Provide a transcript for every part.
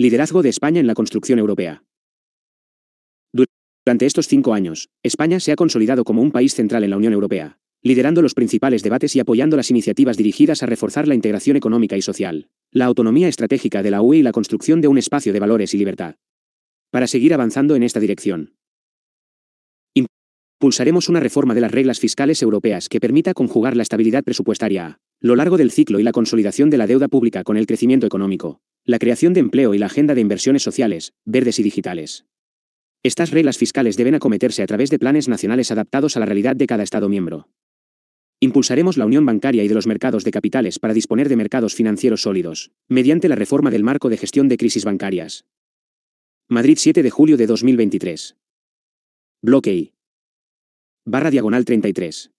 Liderazgo de España en la construcción europea. Durante estos cinco años, España se ha consolidado como un país central en la Unión Europea, liderando los principales debates y apoyando las iniciativas dirigidas a reforzar la integración económica y social, la autonomía estratégica de la UE y la construcción de un espacio de valores y libertad. Para seguir avanzando en esta dirección, impulsaremos una reforma de las reglas fiscales europeas que permita conjugar la estabilidad presupuestaria, lo largo del ciclo y la consolidación de la deuda pública con el crecimiento económico, la creación de empleo y la agenda de inversiones sociales, verdes y digitales. Estas reglas fiscales deben acometerse a través de planes nacionales adaptados a la realidad de cada Estado miembro. Impulsaremos la unión bancaria y de los mercados de capitales para disponer de mercados financieros sólidos, mediante la reforma del marco de gestión de crisis bancarias. Madrid 7 de julio de 2023. Bloque I. Barra diagonal 33.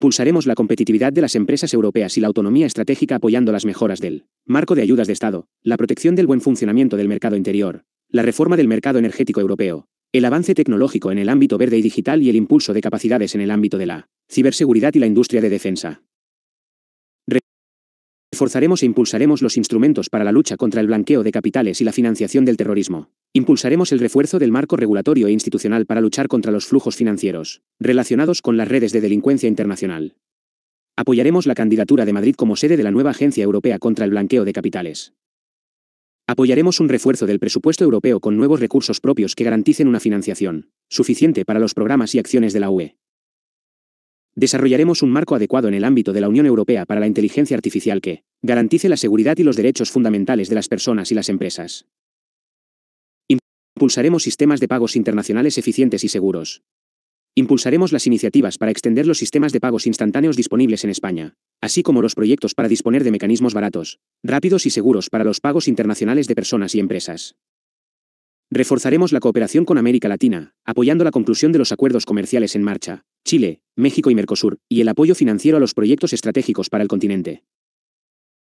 Pulsaremos la competitividad de las empresas europeas y la autonomía estratégica apoyando las mejoras del marco de ayudas de Estado, la protección del buen funcionamiento del mercado interior, la reforma del mercado energético europeo, el avance tecnológico en el ámbito verde y digital y el impulso de capacidades en el ámbito de la ciberseguridad y la industria de defensa. Forzaremos e impulsaremos los instrumentos para la lucha contra el blanqueo de capitales y la financiación del terrorismo. Impulsaremos el refuerzo del marco regulatorio e institucional para luchar contra los flujos financieros, relacionados con las redes de delincuencia internacional. Apoyaremos la candidatura de Madrid como sede de la nueva Agencia Europea contra el Blanqueo de Capitales. Apoyaremos un refuerzo del presupuesto europeo con nuevos recursos propios que garanticen una financiación suficiente para los programas y acciones de la UE. Desarrollaremos un marco adecuado en el ámbito de la Unión Europea para la inteligencia artificial que garantice la seguridad y los derechos fundamentales de las personas y las empresas. Impulsaremos sistemas de pagos internacionales eficientes y seguros. Impulsaremos las iniciativas para extender los sistemas de pagos instantáneos disponibles en España, así como los proyectos para disponer de mecanismos baratos, rápidos y seguros para los pagos internacionales de personas y empresas. Reforzaremos la cooperación con América Latina, apoyando la conclusión de los acuerdos comerciales en marcha, Chile, México y Mercosur, y el apoyo financiero a los proyectos estratégicos para el continente.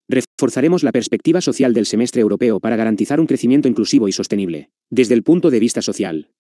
Reforzaremos la perspectiva social del semestre europeo para garantizar un crecimiento inclusivo y sostenible, desde el punto de vista social.